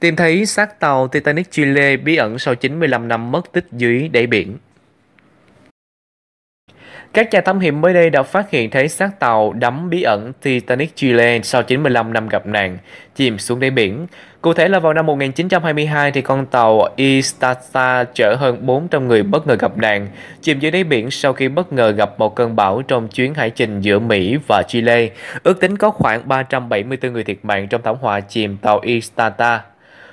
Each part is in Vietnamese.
Tìm thấy xác tàu Titanic Chile bí ẩn sau 95 năm mất tích dưới đáy biển. Các nhà thám hiểm mới đây đã phát hiện thấy xác tàu đắm bí ẩn Titanic Chile sau 95 năm gặp nạn, chìm xuống đáy biển. Cụ thể là vào năm 1922 thì con tàu Istata chở hơn 400 người bất ngờ gặp nạn, chìm dưới đáy biển sau khi bất ngờ gặp một cơn bão trong chuyến hải trình giữa Mỹ và Chile. Ước tính có khoảng 374 người thiệt mạng trong thảm họa chìm tàu Istata.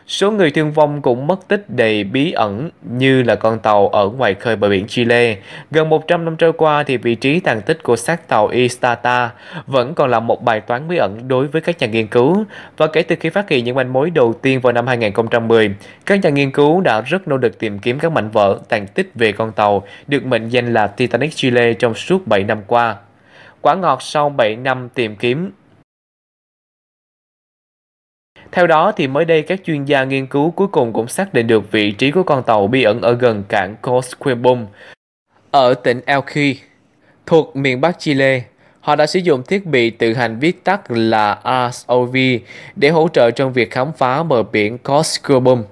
Số người thương vong cũng mất tích đầy bí ẩn như là con tàu ở ngoài khơi bờ biển Chile. Gần 100 năm trôi qua thì vị trí tàn tích của xác tàu Istata vẫn còn là một bài toán bí ẩn đối với các nhà nghiên cứu. Và kể từ khi phát hiện những manh mối đầu tiên vào năm 2010, các nhà nghiên cứu đã rất nỗ lực tìm kiếm các mảnh vỡ tàn tích về con tàu được mệnh danh là Titanic Chile trong suốt 7 năm qua. Quả ngọt sau 7 năm tìm kiếm, theo đó, thì mới đây các chuyên gia nghiên cứu cuối cùng cũng xác định được vị trí của con tàu bí ẩn ở gần cảng Cosquebum ở tỉnh Elqui, thuộc miền Bắc Chile. Họ đã sử dụng thiết bị tự hành viết tắt là RSOV để hỗ trợ trong việc khám phá bờ biển Cosquebum.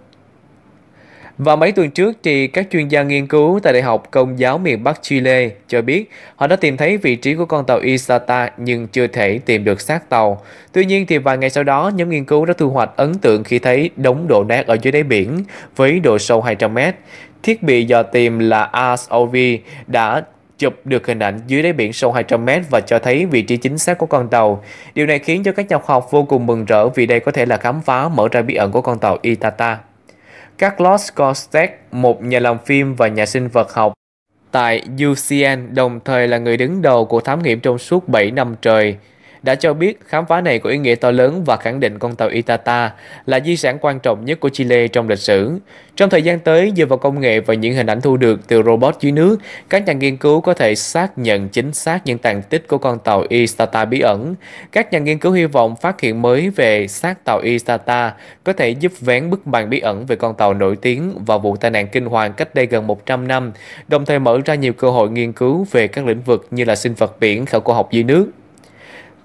Và mấy tuần trước thì các chuyên gia nghiên cứu tại Đại học Công giáo miền Bắc Chile cho biết họ đã tìm thấy vị trí của con tàu Isata nhưng chưa thể tìm được xác tàu. Tuy nhiên thì vài ngày sau đó, nhóm nghiên cứu đã thu hoạch ấn tượng khi thấy đống đổ nát ở dưới đáy biển với độ sâu 200 mét. Thiết bị dò tìm là RSOV đã chụp được hình ảnh dưới đáy biển sâu 200 mét và cho thấy vị trí chính xác của con tàu. Điều này khiến cho các nhà khoa học vô cùng mừng rỡ vì đây có thể là khám phá mở ra bí ẩn của con tàu Itata. Carlos Cortez, một nhà làm phim và nhà sinh vật học tại UCN, đồng thời là người đứng đầu của thám nghiệm trong suốt 7 năm trời đã cho biết khám phá này có ý nghĩa to lớn và khẳng định con tàu Itata là di sản quan trọng nhất của Chile trong lịch sử. Trong thời gian tới, dựa vào công nghệ và những hình ảnh thu được từ robot dưới nước, các nhà nghiên cứu có thể xác nhận chính xác những tàn tích của con tàu Itata bí ẩn. Các nhà nghiên cứu hy vọng phát hiện mới về xác tàu Itata có thể giúp vén bức màn bí ẩn về con tàu nổi tiếng và vụ tai nạn kinh hoàng cách đây gần 100 năm, đồng thời mở ra nhiều cơ hội nghiên cứu về các lĩnh vực như là sinh vật biển, khảo cổ học dưới nước.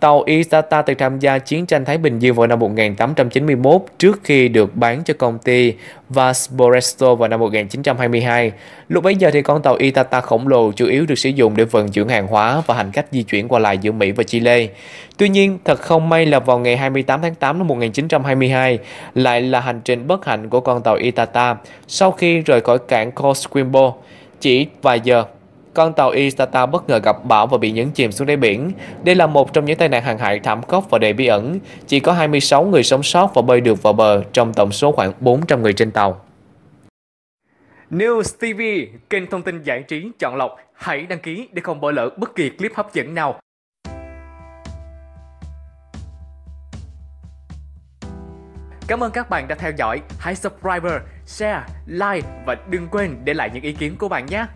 Tàu Izata từng tham gia chiến tranh Thái Bình Dương vào năm 1891 trước khi được bán cho công ty Vasboresto vào năm 1922. Lúc bấy giờ thì con tàu Itata khổng lồ chủ yếu được sử dụng để vận chuyển hàng hóa và hành khách di chuyển qua lại giữa Mỹ và Chile. Tuy nhiên, thật không may là vào ngày 28 tháng 8 năm 1922 lại là hành trình bất hạnh của con tàu Itata sau khi rời khỏi cảng Coquimbo chỉ vài giờ con tàu Istata bất ngờ gặp bão và bị nhấn chìm xuống đáy biển. Đây là một trong những tai nạn hàng hải thảm khốc và đầy bí ẩn. Chỉ có 26 người sống sót và bơi được vào bờ trong tổng số khoảng 400 người trên tàu. News TV, kênh thông tin giải trí chọn lọc. Hãy đăng ký để không bỏ lỡ bất kỳ clip hấp dẫn nào. Cảm ơn các bạn đã theo dõi. Hãy subscribe, share, like và đừng quên để lại những ý kiến của bạn nhé.